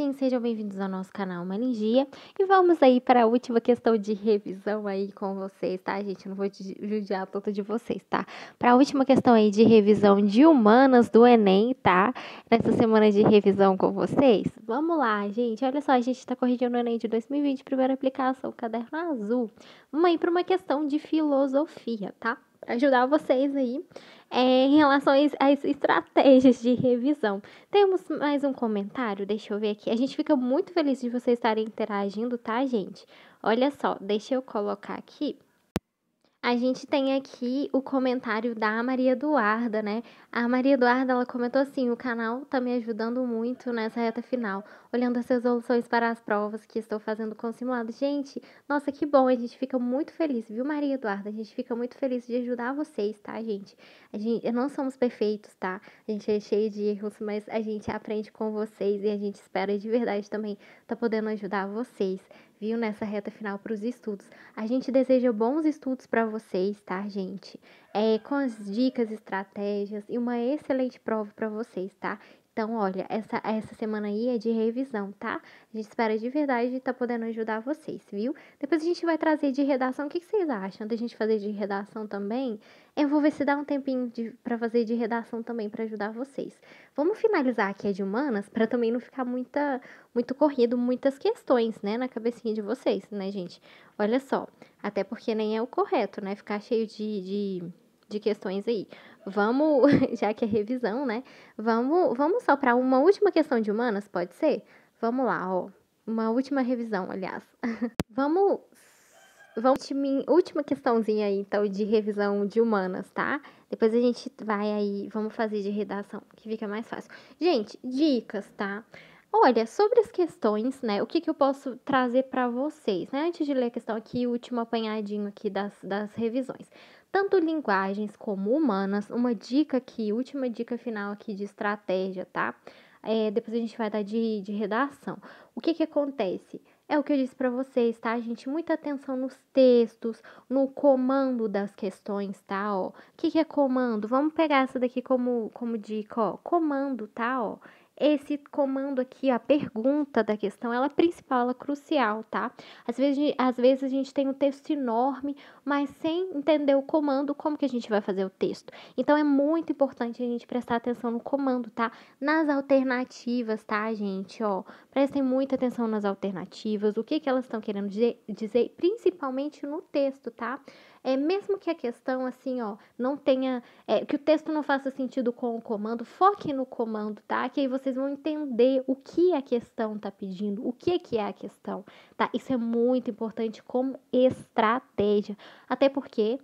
Sim, sejam bem-vindos ao nosso canal Maningia e vamos aí para a última questão de revisão aí com vocês, tá, gente? Eu não vou judiar tanto de vocês, tá? Para a última questão aí de revisão de humanas do Enem, tá? Nessa semana de revisão com vocês. Vamos lá, gente. Olha só, a gente está corrigindo o Enem de 2020, primeira aplicação, caderno azul. Vamos aí para uma questão de filosofia, tá? ajudar vocês aí é, em relação às estratégias de revisão. Temos mais um comentário, deixa eu ver aqui. A gente fica muito feliz de vocês estarem interagindo, tá, gente? Olha só, deixa eu colocar aqui. A gente tem aqui o comentário da Maria Eduarda, né? A Maria Eduarda, ela comentou assim: o canal tá me ajudando muito nessa reta final, olhando as resoluções para as provas que estou fazendo com o simulado. Gente, nossa, que bom, a gente fica muito feliz, viu, Maria Eduarda? A gente fica muito feliz de ajudar vocês, tá, gente? A gente não somos perfeitos, tá? A gente é cheio de erros, mas a gente aprende com vocês e a gente espera de verdade também tá podendo ajudar vocês viu? Nessa reta final para os estudos. A gente deseja bons estudos para vocês, tá, gente? É, com as dicas, estratégias e uma excelente prova para vocês, tá? Então, olha, essa, essa semana aí é de revisão, tá? A gente espera de verdade estar tá podendo ajudar vocês, viu? Depois a gente vai trazer de redação. O que, que vocês acham da gente fazer de redação também? Eu vou ver se dá um tempinho para fazer de redação também para ajudar vocês. Vamos finalizar aqui a de humanas para também não ficar muita, muito corrido, muitas questões, né, na cabecinha de vocês, né, gente? Olha só, até porque nem é o correto, né? Ficar cheio de, de de questões aí. Vamos, já que é revisão, né? Vamos, vamos só para uma última questão de humanas, pode ser? Vamos lá, ó. Uma última revisão, aliás. vamos Vamos última questãozinha aí, então, de revisão de humanas, tá? Depois a gente vai aí, vamos fazer de redação, que fica mais fácil. Gente, dicas, tá? Olha, sobre as questões, né? O que, que eu posso trazer para vocês, né? Antes de ler a questão aqui, o último apanhadinho aqui das, das revisões tanto linguagens como humanas. Uma dica aqui, última dica final aqui de estratégia, tá? É, depois a gente vai dar de, de redação. O que que acontece? É o que eu disse para vocês, tá, gente? Muita atenção nos textos, no comando das questões, tá, ó. O que que é comando? Vamos pegar essa daqui como, como dica, ó. Comando, tá, ó esse comando aqui, a pergunta da questão, ela é principal, ela é crucial, tá? Às vezes, às vezes a gente tem um texto enorme, mas sem entender o comando, como que a gente vai fazer o texto? Então é muito importante a gente prestar atenção no comando, tá? Nas alternativas, tá, gente? Ó, prestem muita atenção nas alternativas, o que que elas estão querendo dizer, dizer, principalmente no texto, tá? é mesmo que a questão assim, ó, não tenha, é, que o texto não faça sentido com o comando, foque no comando, tá? Que aí vocês vão entender o que a questão tá pedindo, o que que é a questão, tá? Isso é muito importante como estratégia, até porque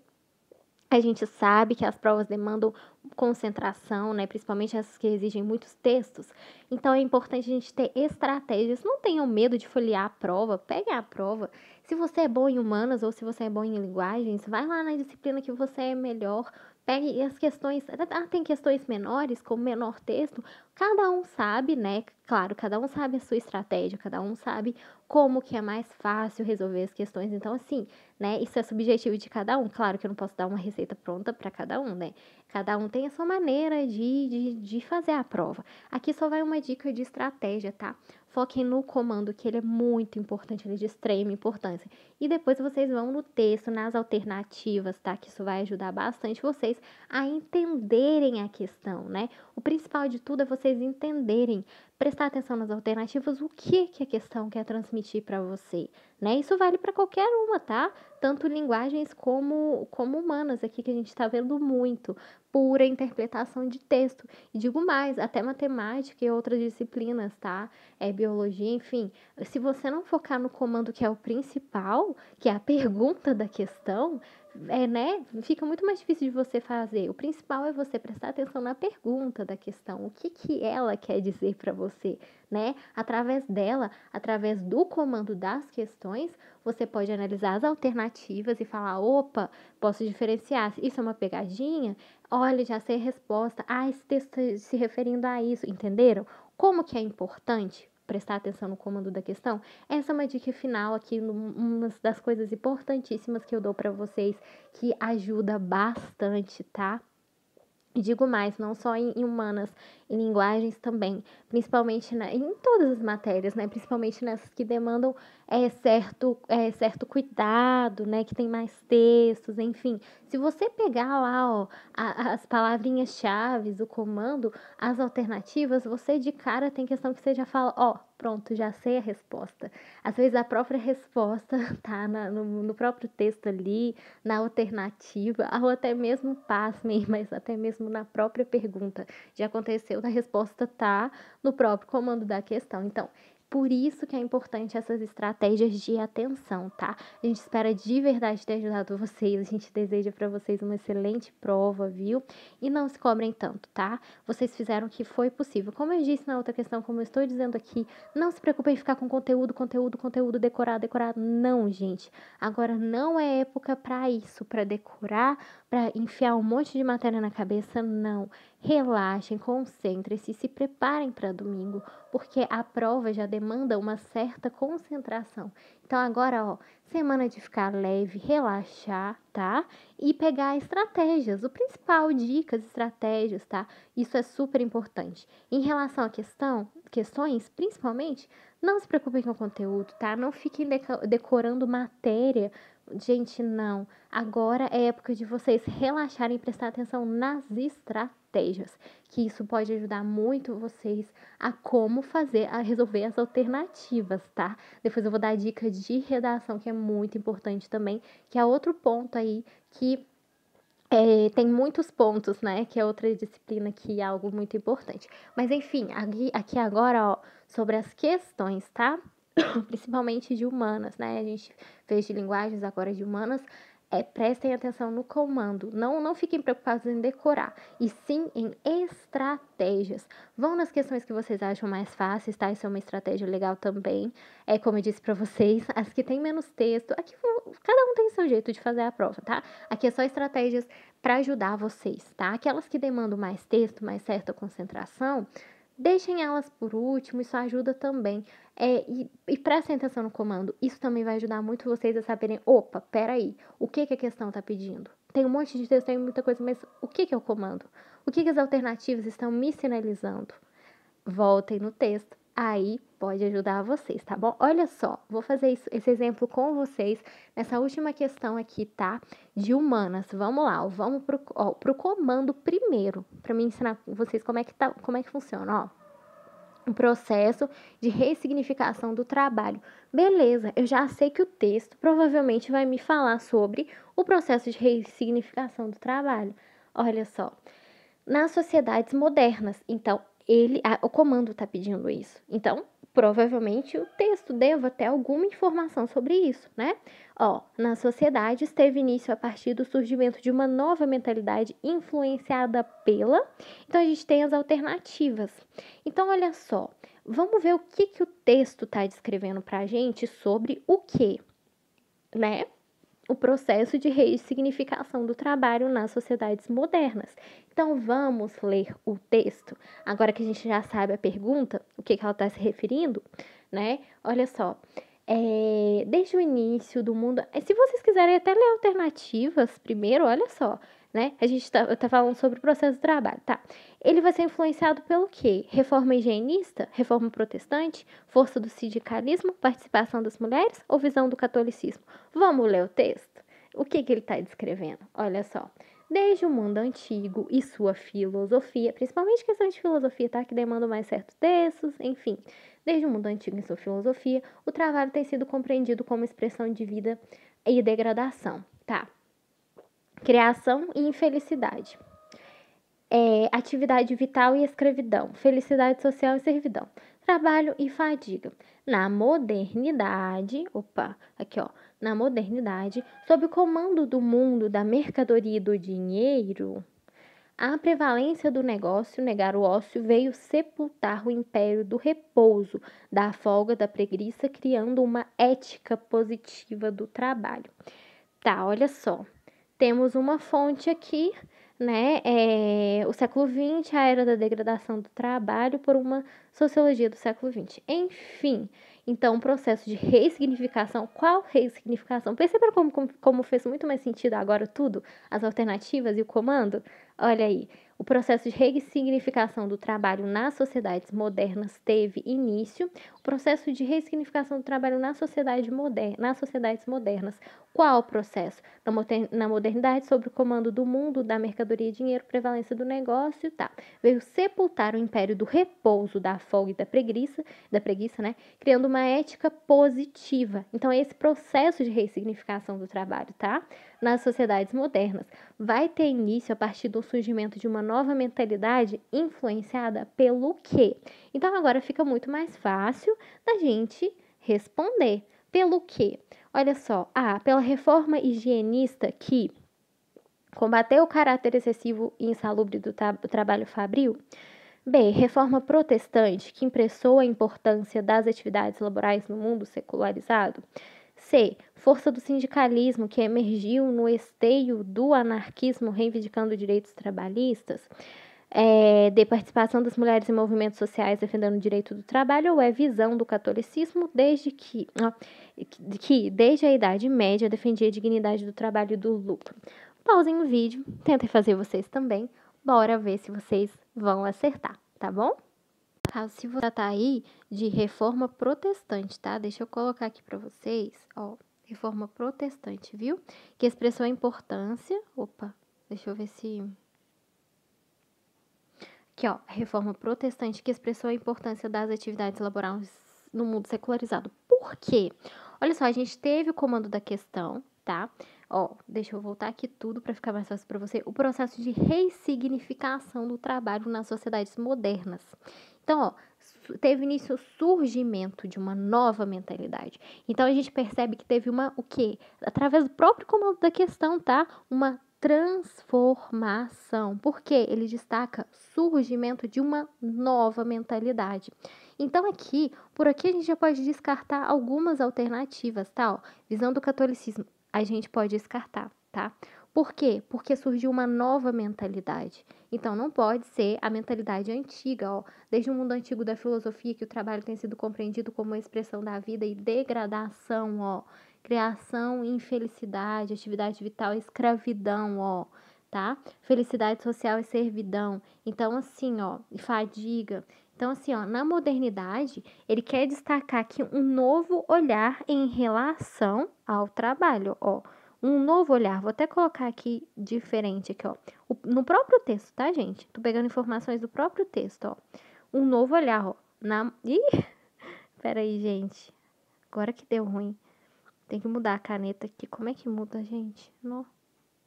a gente sabe que as provas demandam concentração, né? Principalmente essas que exigem muitos textos. Então é importante a gente ter estratégias. Não tenham medo de folhear a prova, pegue a prova. Se você é bom em humanas ou se você é bom em linguagens, vai lá na disciplina que você é melhor, Pegue as questões, ah, tem questões menores, como menor texto, cada um sabe, né? Claro, cada um sabe a sua estratégia, cada um sabe como que é mais fácil resolver as questões. Então, assim, né? Isso é subjetivo de cada um. Claro que eu não posso dar uma receita pronta para cada um, né? Cada um tem a sua maneira de, de, de fazer a prova. Aqui só vai uma dica de estratégia, tá? Foquem no comando, que ele é muito importante, ele é de extrema importância. E depois vocês vão no texto, nas alternativas, tá? Que isso vai ajudar bastante vocês a entenderem a questão, né? O principal de tudo é vocês entenderem prestar atenção nas alternativas, o que que a questão quer transmitir para você, né? Isso vale para qualquer uma, tá? Tanto linguagens como como humanas aqui que a gente está vendo muito, pura interpretação de texto. E digo mais, até matemática e outras disciplinas, tá? É biologia, enfim. Se você não focar no comando que é o principal, que é a pergunta da questão, é, né, fica muito mais difícil de você fazer. O principal é você prestar atenção na pergunta da questão, o que, que ela quer dizer para você, né? Através dela, através do comando das questões, você pode analisar as alternativas e falar, opa, posso diferenciar, isso é uma pegadinha? Olha, já sei a resposta. Ah, esse texto tá se referindo a isso, entenderam? Como que é importante prestar atenção no comando da questão, essa é uma dica final aqui, uma das coisas importantíssimas que eu dou para vocês, que ajuda bastante, tá? E digo mais, não só em humanas, em linguagens também, principalmente na, em todas as matérias, né? Principalmente nessas que demandam é, certo, é, certo cuidado, né? Que tem mais textos, enfim. Se você pegar lá ó, a, as palavrinhas-chave, o comando, as alternativas, você de cara tem questão que você já fala, ó, pronto, já sei a resposta. Às vezes a própria resposta tá na, no, no, próprio texto ali, na alternativa, ou até mesmo, pasmem, mas até mesmo na própria pergunta. Já aconteceu terapeuta, a resposta está no próprio comando da questão. Então, por isso que é importante essas estratégias de atenção, tá? A gente espera de verdade ter ajudado vocês. A gente deseja para vocês uma excelente prova, viu? E não se cobrem tanto, tá? Vocês fizeram o que foi possível. Como eu disse na outra questão, como eu estou dizendo aqui, não se preocupem em ficar com conteúdo, conteúdo, conteúdo, decorar, decorar. Não, gente. Agora não é época para isso, para decorar, para enfiar um monte de matéria na cabeça, não. Relaxem, concentrem-se, se preparem para domingo, porque a prova já demanda uma certa concentração. Então agora, ó, semana de ficar leve, relaxar, tá? E pegar estratégias, o principal, dicas, estratégias, tá? Isso é super importante. Em relação à questão, questões, principalmente, não se preocupem com o conteúdo, tá? Não fiquem decorando matéria Gente, não. Agora é época de vocês relaxarem e prestar atenção nas estratégias, que isso pode ajudar muito vocês a como fazer, a resolver as alternativas, tá? Depois eu vou dar a dica de redação, que é muito importante também, que é outro ponto aí que é, tem muitos pontos, né? Que é outra disciplina que é algo muito importante. Mas enfim, aqui, aqui agora, ó, sobre as questões, tá? principalmente de humanas, né? A gente fez de linguagens, agora de humanas. É, prestem atenção no comando, não, não fiquem preocupados em decorar, e sim em estratégias. Vão nas questões que vocês acham mais fáceis, tá? Isso é uma estratégia legal também. É como eu disse para vocês, as que tem menos texto, aqui cada um tem seu jeito de fazer a prova, tá? Aqui é só estratégias para ajudar vocês, tá? Aquelas que demandam mais texto, mais certa concentração, Deixem elas por último, isso ajuda também. É, e, e prestem atenção no comando, isso também vai ajudar muito vocês a saberem: opa, peraí, o que, que a questão está pedindo? Tem um monte de texto, tem muita coisa, mas o que, que é o comando? O que, que as alternativas estão me sinalizando? Voltem no texto aí pode ajudar vocês, tá bom? Olha só, vou fazer isso, esse exemplo com vocês nessa última questão aqui, tá? De humanas. Vamos lá, vamos pro, ó, pro comando primeiro, para me ensinar vocês como é que tá, como é que funciona, ó O processo de ressignificação do trabalho. Beleza, eu já sei que o texto provavelmente vai me falar sobre o processo de ressignificação do trabalho. Olha só, nas sociedades modernas, então ele, a, o comando está pedindo isso. Então, provavelmente o texto deva ter alguma informação sobre isso, né? Ó, na sociedade esteve início a partir do surgimento de uma nova mentalidade influenciada pela. Então a gente tem as alternativas. Então olha só, vamos ver o que que o texto está descrevendo para a gente sobre o que, né? o processo de ressignificação do trabalho nas sociedades modernas. Então vamos ler o texto. Agora que a gente já sabe a pergunta, o que, que ela está se referindo, né? Olha só. É, desde o início do mundo. Se vocês quiserem até ler alternativas primeiro, olha só né? A gente tá, tá falando sobre o processo do trabalho, tá? Ele vai ser influenciado pelo quê? Reforma higienista? Reforma protestante? Força do sindicalismo? Participação das mulheres? Ou visão do catolicismo? Vamos ler o texto? O que, que ele está descrevendo? Olha só. Desde o mundo antigo e sua filosofia, principalmente questão de filosofia, tá? Que demanda mais certos textos, enfim. Desde o mundo antigo e sua filosofia, o trabalho tem sido compreendido como expressão de vida e degradação, tá? criação e infelicidade. É, atividade vital e escravidão, felicidade social e servidão, trabalho e fadiga. Na modernidade, opa, aqui ó, na modernidade, sob o comando do mundo da mercadoria e do dinheiro, a prevalência do negócio, negar o ócio, veio sepultar o império do repouso, da folga, da preguiça, criando uma ética positiva do trabalho. Tá, olha só temos uma fonte aqui, né? É, o século XX, a era da degradação do trabalho por uma sociologia do século XX. Enfim, então um processo de ressignificação. Qual ressignificação? Perceberam como, como, como fez muito mais sentido agora tudo? As alternativas e o comando? Olha aí. O processo de ressignificação do trabalho nas sociedades modernas teve início. O processo de ressignificação do trabalho na sociedade moderna, nas sociedades modernas qual o processo? Na modernidade, sobre o comando do mundo, da mercadoria e dinheiro, prevalência do negócio, tá. Veio sepultar o império do repouso, da folga e da preguiça, da preguiça, né? Criando uma ética positiva. Então, é esse processo de ressignificação do trabalho, tá? Nas sociedades modernas, vai ter início a partir do surgimento de uma nova mentalidade influenciada pelo quê? Então, agora fica muito mais fácil da gente responder. Pelo quê? Olha só, A, pela reforma higienista que combateu o caráter excessivo e insalubre do trabalho fabril. B. Reforma protestante, que impressou a importância das atividades laborais no mundo secularizado. C. Força do sindicalismo, que emergiu no esteio do anarquismo reivindicando direitos trabalhistas. É, D. Participação das mulheres em movimentos sociais defendendo o direito do trabalho. Ou é visão do catolicismo, desde que. Ó, que desde a Idade Média defendia a dignidade do trabalho e do lucro. Pausem o vídeo, tentem fazer vocês também, bora ver se vocês vão acertar, tá bom? Ah, se você tá aí de reforma protestante, tá? Deixa eu colocar aqui para vocês, ó, reforma protestante, viu? Que expressou a importância, opa, deixa eu ver se Aqui, ó, reforma protestante que expressou a importância das atividades laborais no mundo secularizado. Por quê? Olha só, a gente teve o comando da questão, tá? Ó, deixa eu voltar aqui tudo para ficar mais fácil para você. O processo de ressignificação do trabalho nas sociedades modernas. Então, ó, teve início o surgimento de uma nova mentalidade. Então a gente percebe que teve uma o quê? Através do próprio comando da questão, tá? Uma transformação. Porque ele destaca surgimento de uma nova mentalidade. Então aqui, por aqui a gente já pode descartar algumas alternativas, Tá? Visão do catolicismo, a gente pode descartar, tá? Por quê? Porque surgiu uma nova mentalidade. Então não pode ser a mentalidade antiga, ó, desde o mundo antigo da filosofia que o trabalho tem sido compreendido como uma expressão da vida e degradação, ó, criação, infelicidade, atividade vital, escravidão, ó, tá? Felicidade social e servidão. Então assim, ó, e fadiga. Então, assim, ó, na modernidade, ele quer destacar aqui um novo olhar em relação ao trabalho, ó. Um novo olhar, vou até colocar aqui diferente aqui, ó. O, no próprio texto, tá, gente? Tô pegando informações do próprio texto, ó. Um novo olhar, ó. Na... Ih! Peraí, gente. Agora que deu ruim. Tem que mudar a caneta aqui. Como é que muda, gente? Não.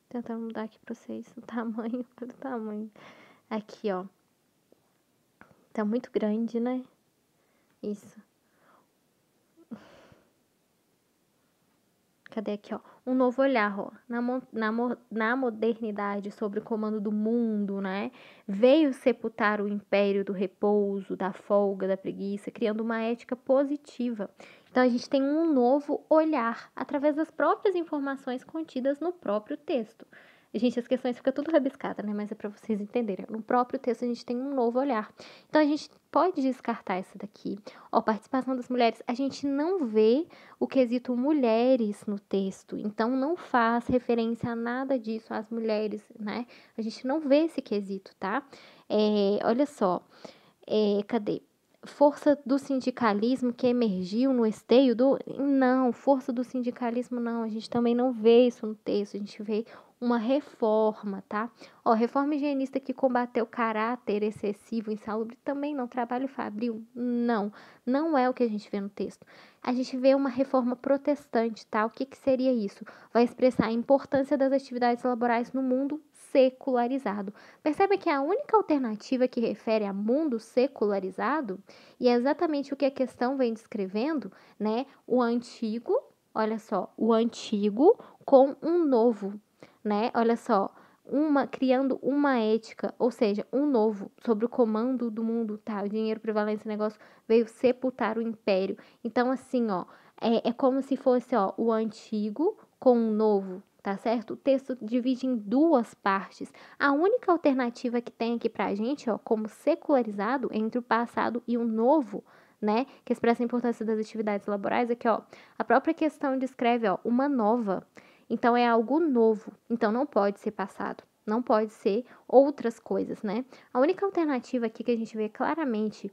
Tentando mudar aqui pra vocês o tamanho. pelo o tamanho. Aqui, ó tá muito grande, né? Isso. Cadê aqui, ó? Um novo olhar, ó. Na, mo na, mo na modernidade, sobre o comando do mundo, né? Veio sepultar o império do repouso, da folga, da preguiça, criando uma ética positiva. Então, a gente tem um novo olhar através das próprias informações contidas no próprio texto. Gente, as questões ficam tudo rabiscada, né? Mas é para vocês entenderem. No próprio texto a gente tem um novo olhar. Então a gente pode descartar essa daqui. Ó, participação das mulheres. A gente não vê o quesito mulheres no texto. Então não faz referência a nada disso às mulheres, né? A gente não vê esse quesito, tá? É, olha só. É, cadê? força do sindicalismo que emergiu no esteio do. Não, força do sindicalismo não. A gente também não vê isso no texto, a gente vê uma reforma, tá? Ó, reforma higienista que combateu caráter excessivo, insalubre, também não. Trabalho fabril, não. Não é o que a gente vê no texto. A gente vê uma reforma protestante, tá? O que, que seria isso? Vai expressar a importância das atividades laborais no mundo secularizado. Percebe que a única alternativa que refere a mundo secularizado, e é exatamente o que a questão vem descrevendo, né? O antigo, olha só, o antigo com um novo, né? Olha só, uma criando uma ética, ou seja, um novo sobre o comando do mundo, tá? O dinheiro prevalente negócio veio sepultar o império. Então assim, ó, é, é como se fosse ó o antigo com o novo, tá certo? O texto divide em duas partes. A única alternativa que tem aqui pra gente, ó, como secularizado entre o passado e o novo, né, que expressa a importância das atividades laborais, é que, ó, a própria questão descreve, ó, uma nova então é algo novo, então não pode ser passado, não pode ser outras coisas, né? A única alternativa aqui que a gente vê claramente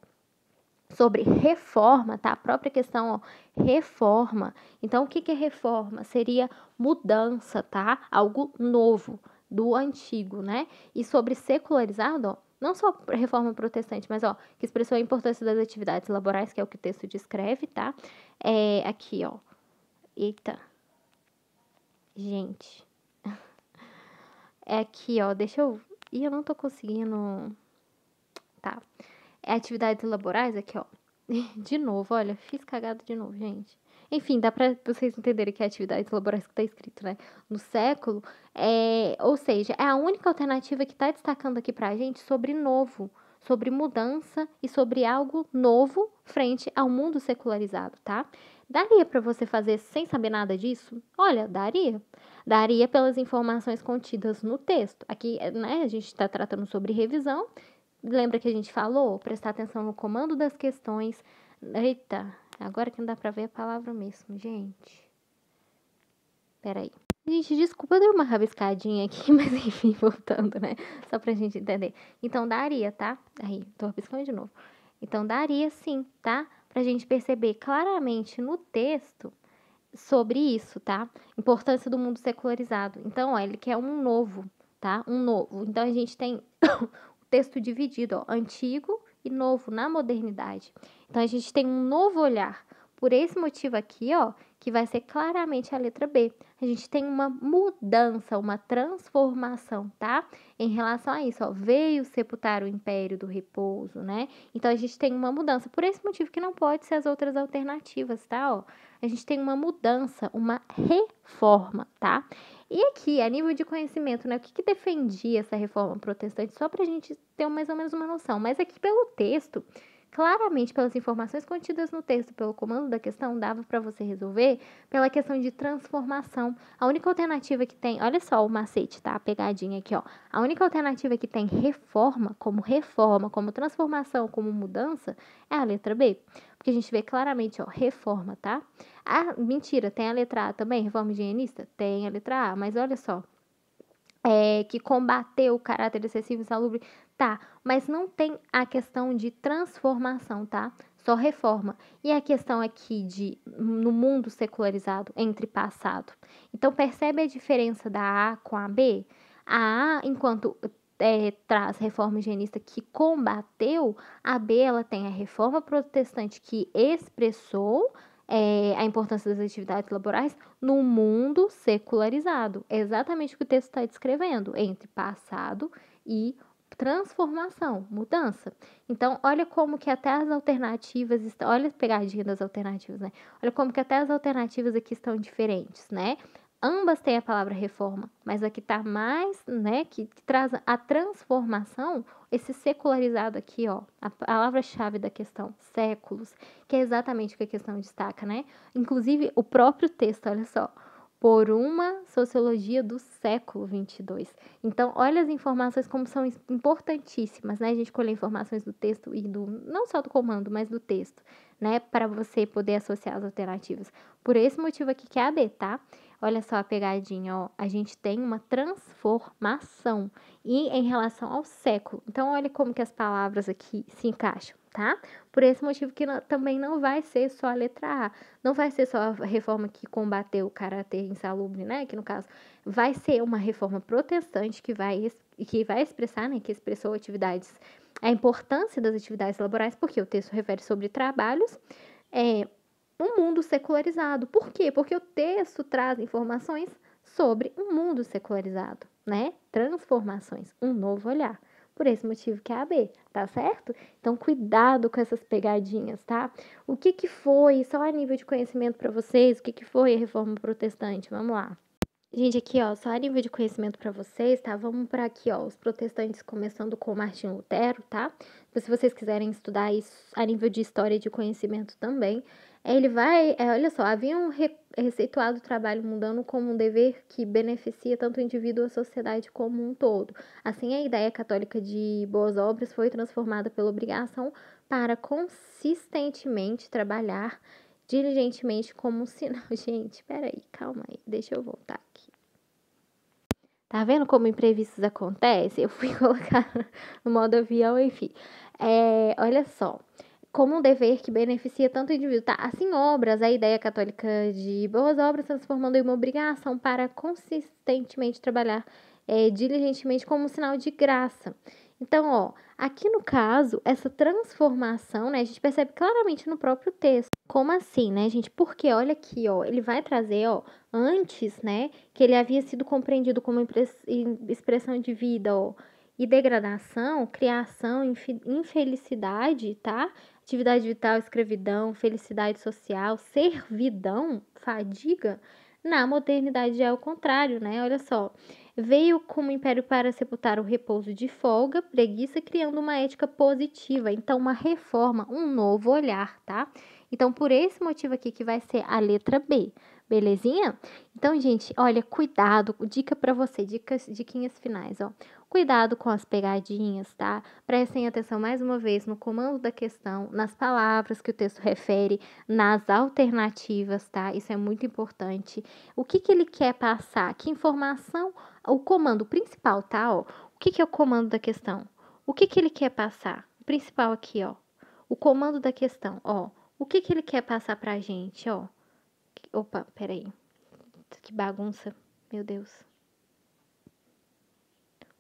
sobre reforma, tá? A própria questão, ó, reforma. Então o que é reforma? Seria mudança, tá? Algo novo do antigo, né? E sobre secularizado, ó, não só reforma protestante, mas ó, que expressou a importância das atividades laborais, que é o que o texto descreve, tá? É, aqui, ó. Eita, Gente. É aqui, ó. Deixa eu. Ih, eu não tô conseguindo. Tá. É atividades laborais aqui, ó. De novo, olha, fiz cagado de novo, gente. Enfim, dá pra vocês entenderem que é atividades laborais que tá escrito, né? No século. É, ou seja, é a única alternativa que tá destacando aqui pra gente sobre novo, sobre mudança e sobre algo novo frente ao mundo secularizado, tá? Daria para você fazer sem saber nada disso? Olha, daria. Daria pelas informações contidas no texto. Aqui, eh, né, a gente está tratando sobre revisão. Lembra que a gente falou? Prestar atenção no comando das questões. Eita, agora que não dá para ver a palavra mesmo, gente. Peraí. Gente, desculpa, eu dei uma rabiscadinha aqui, mas enfim, voltando, né? Só pra gente entender. Então, daria, tá? Aí, tô rabiscando de novo. Então, daria sim, tá? para a gente perceber claramente no texto sobre isso, tá? Importância do mundo secularizado. Então, ó, ele quer um novo, tá? Um novo. Então, a gente tem o texto dividido, ó, antigo e novo na modernidade. Então, a gente tem um novo olhar. Por esse motivo aqui, ó, que vai ser claramente a letra B. A gente tem uma mudança, uma transformação, tá? Em relação a isso, ó, veio sepultar o império do repouso, né? Então a gente tem uma mudança. Por esse motivo que não pode ser as outras alternativas, tá? Ó, a gente tem uma mudança, uma reforma, tá? E aqui, a nível de conhecimento, né, o que, que defendia essa reforma protestante, só para a gente ter mais ou menos uma noção. Mas aqui pelo texto, Claramente, pelas informações contidas no texto, pelo comando da questão, dava para você resolver pela questão de transformação. A única alternativa que tem, olha só o macete, tá? A pegadinha aqui, ó. A única alternativa que tem reforma, como reforma, como transformação, como mudança, é a letra B. Porque a gente vê claramente, ó, reforma, tá? Ah, mentira, tem a letra A também, reforma higienista? Tem a letra A, mas olha só. É, que combater o caráter excessivo e insalubre Tá, mas não tem a questão de transformação, tá? Só reforma. E a questão aqui de no mundo secularizado entre passado. Então percebe a diferença da A com a B? A A, enquanto é, traz reforma higienista que combateu, a B ela tem a reforma protestante que expressou é, a importância das atividades laborais no mundo secularizado. É exatamente o que o texto está descrevendo, entre passado e transformação, mudança. Então, olha como que até as alternativas, estão, olha a pegadinha das alternativas, né? Olha como que até as alternativas aqui estão diferentes, né? Ambas têm a palavra reforma, mas a que está mais, né, que, que, traz a transformação, esse secularizado aqui, ó, a palavra-chave da questão, séculos, que é exatamente o que a questão destaca, né? Inclusive, o próprio texto, olha só, por uma sociologia do século 22. Então, olha as informações como são importantíssimas, né? A gente colhe informações do texto e do não só do comando, mas do texto, né, para você poder associar as alternativas. Por esse motivo aqui que é a D, tá? Olha só a pegadinha, ó. A gente tem uma transformação e em relação ao século. Então, olha como que as palavras aqui se encaixam, tá? Por esse motivo que não, também não vai ser só a letra A, não vai ser só a reforma que combateu o caráter insalubre, né? Que no caso vai ser uma reforma protestante que vai que vai expressar, né? Que expressou atividades a importância das atividades laborais, porque o texto refere sobre trabalhos. É, um mundo secularizado. Por quê? Porque o texto traz informações sobre um mundo secularizado, né? Transformações, um novo olhar. Por esse motivo que é a B, tá certo? Então cuidado com essas pegadinhas, tá? O que que foi, só a nível de conhecimento para vocês, o que que foi a reforma protestante? Vamos lá. Gente, aqui ó, só a nível de conhecimento para vocês, tá? Vamos para aqui ó, os protestantes começando com Martinho Lutero, tá? Se vocês quiserem estudar isso a nível de história de conhecimento também, ele vai, é, olha só, haviam um receituado o trabalho mundano como um dever que beneficia tanto o indivíduo a sociedade como um todo. Assim, a ideia católica de boas obras foi transformada pela obrigação para consistentemente trabalhar diligentemente como um sinal. Gente, peraí, calma aí, deixa eu voltar aqui. Tá vendo como imprevistos acontecem? Eu fui colocar no modo avião, enfim. É, olha só como um dever que beneficia tanto o indivíduo. Tá? Assim, obras, a ideia católica de boas obras transformando em uma obrigação para consistentemente trabalhar é, diligentemente como um sinal de graça. Então, ó, aqui no caso, essa transformação, né, a gente percebe claramente no próprio texto. Como assim, né, gente? Porque olha aqui, ó, ele vai trazer, ó, antes, né, que ele havia sido compreendido como expressão de vida, ó, e degradação, criação, infelicidade, tá? atividade vital, escravidão, felicidade social, servidão, fadiga. Na modernidade é o contrário, né? Olha só. Veio como império para sepultar o repouso de folga, preguiça, criando uma ética positiva. Então, uma reforma, um novo olhar, tá? Então, por esse motivo aqui que vai ser a letra B. Belezinha? Então, gente, olha, cuidado, dica para você, dicas, diquinhas finais, ó. Cuidado com as pegadinhas, tá? Prestem atenção mais uma vez no comando da questão, nas palavras que o texto refere, nas alternativas, tá? Isso é muito importante. O que, que ele quer passar? Que informação? O comando principal, tá? Ó, o que, que é o comando da questão? O que, que ele quer passar? O principal aqui, ó. O comando da questão, ó. O que, que ele quer passar pra gente, ó? Opa, peraí. Que bagunça. Meu Deus.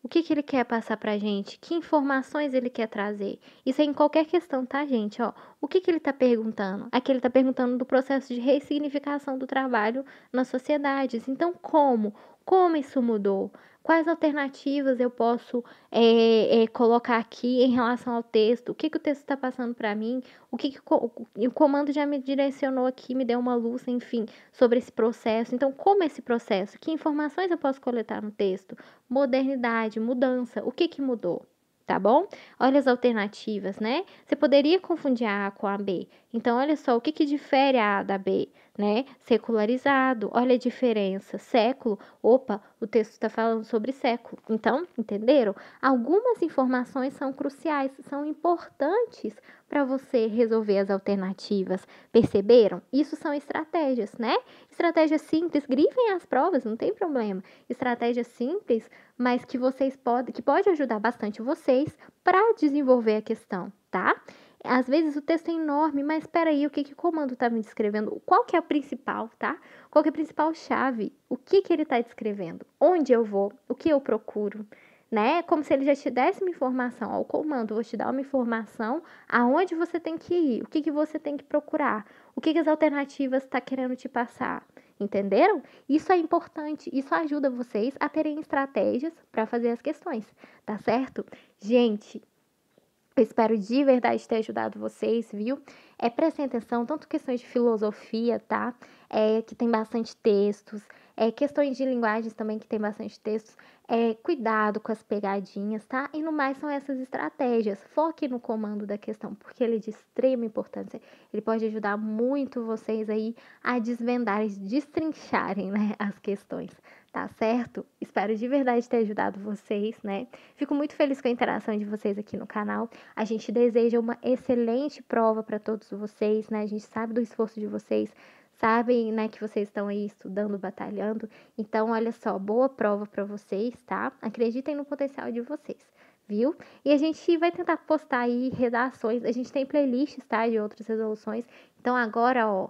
O que, que ele quer passar pra gente? Que informações ele quer trazer? Isso é em qualquer questão, tá, gente? Ó, o que, que ele tá perguntando? Aqui ele tá perguntando do processo de ressignificação do trabalho nas sociedades. Então, como? Como isso mudou? Quais alternativas eu posso é, é, colocar aqui em relação ao texto? O que, que o texto está passando para mim? O que, que o, o comando já me direcionou aqui, me deu uma luz, enfim, sobre esse processo. Então, como esse processo? Que informações eu posso coletar no texto? Modernidade, mudança, o que, que mudou? tá bom? Olha as alternativas, né? Você poderia confundir a A com a B. Então, olha só, o que, que difere a A da B? né? Secularizado. Olha a diferença. Século, opa, o texto está falando sobre século. Então, entenderam? Algumas informações são cruciais, são importantes para você resolver as alternativas. Perceberam? Isso são estratégias, né? Estratégias simples, grifem as provas, não tem problema. Estratégias simples, mas que vocês podem, que pode ajudar bastante vocês para desenvolver a questão, tá? Às vezes o texto é enorme, mas espera aí, o que, que o comando está me descrevendo? Qual que é o principal, tá? Qual que é a principal chave? O que, que ele está descrevendo? Onde eu vou? O que eu procuro? Né? É como se ele já te desse uma informação. Ó, o comando, vou te dar uma informação aonde você tem que ir, o que, que você tem que procurar, o que, que as alternativas está querendo te passar. Entenderam? Isso é importante, isso ajuda vocês a terem estratégias para fazer as questões, tá certo? Gente, eu espero de verdade ter ajudado vocês, viu? É, prestem atenção, tanto questões de filosofia, tá? é, que tem bastante textos, é, questões de linguagens também que tem bastante textos, é, cuidado com as pegadinhas, tá? E no mais são essas estratégias. Foque no comando da questão, porque ele é de extrema importância. Ele pode ajudar muito vocês aí a desvendarem, destrincharem né, as questões, tá certo? Espero de verdade ter ajudado vocês, né? Fico muito feliz com a interação de vocês aqui no canal. A gente deseja uma excelente prova para todos vocês, né? A gente sabe do esforço de vocês, sabem, né, que vocês estão aí estudando, batalhando. Então, olha só, boa prova para vocês, tá? Acreditem no potencial de vocês viu? E a gente vai tentar postar aí redações. A gente tem playlists, tá? De outras resoluções. Então agora, ó.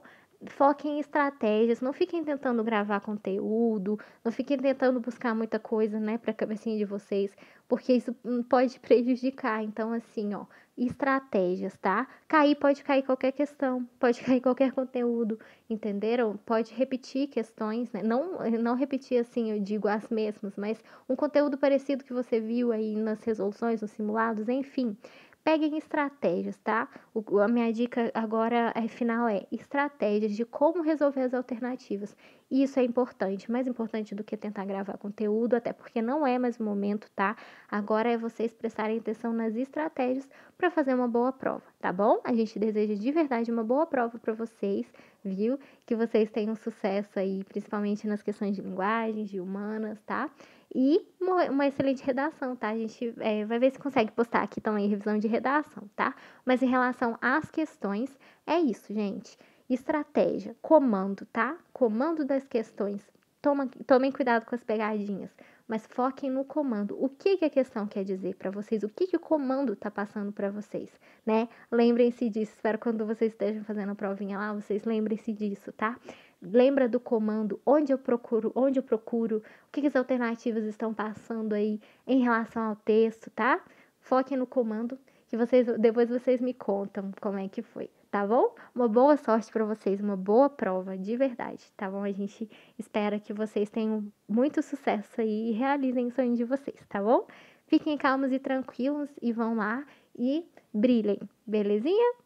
Foquem em estratégias, não fiquem tentando gravar conteúdo, não fiquem tentando buscar muita coisa, né, pra cabecinha de vocês, porque isso hum, pode prejudicar. Então, assim, ó, estratégias, tá? Cair pode cair qualquer questão, pode cair qualquer conteúdo, entenderam? Pode repetir questões, né? Não, não repetir assim, eu digo as mesmas, mas um conteúdo parecido que você viu aí nas resoluções, nos simulados, enfim peguem estratégias, tá? O, a minha dica agora é, final é estratégias de como resolver as alternativas. Isso é importante, mais importante do que tentar gravar conteúdo, até porque não é mais o momento, tá? Agora é vocês prestarem atenção nas estratégias para fazer uma boa prova, tá bom? A gente deseja de verdade uma boa prova para vocês, viu? Que vocês tenham sucesso aí, principalmente nas questões de linguagens, de humanas, tá? E uma excelente redação, tá? A gente é, vai ver se consegue postar aqui também revisão de redação, tá? Mas em relação às questões, é isso, gente. Estratégia, comando, tá? Comando das questões. Toma, tomem cuidado com as pegadinhas, mas foquem no comando. O que, que a questão quer dizer para vocês? O que, que o comando está passando para vocês, né? Lembrem-se disso. Espero quando vocês estejam fazendo a provinha lá, vocês lembrem-se disso, tá? Lembra do comando, onde eu procuro, onde eu procuro, o que, que as alternativas estão passando aí em relação ao texto, tá? Foque no comando, que vocês depois vocês me contam como é que foi, tá bom? Uma boa sorte para vocês, uma boa prova, de verdade, tá bom? A gente espera que vocês tenham muito sucesso aí e realizem o sonho de vocês, tá bom? Fiquem calmos e tranquilos e vão lá e brilhem, belezinha?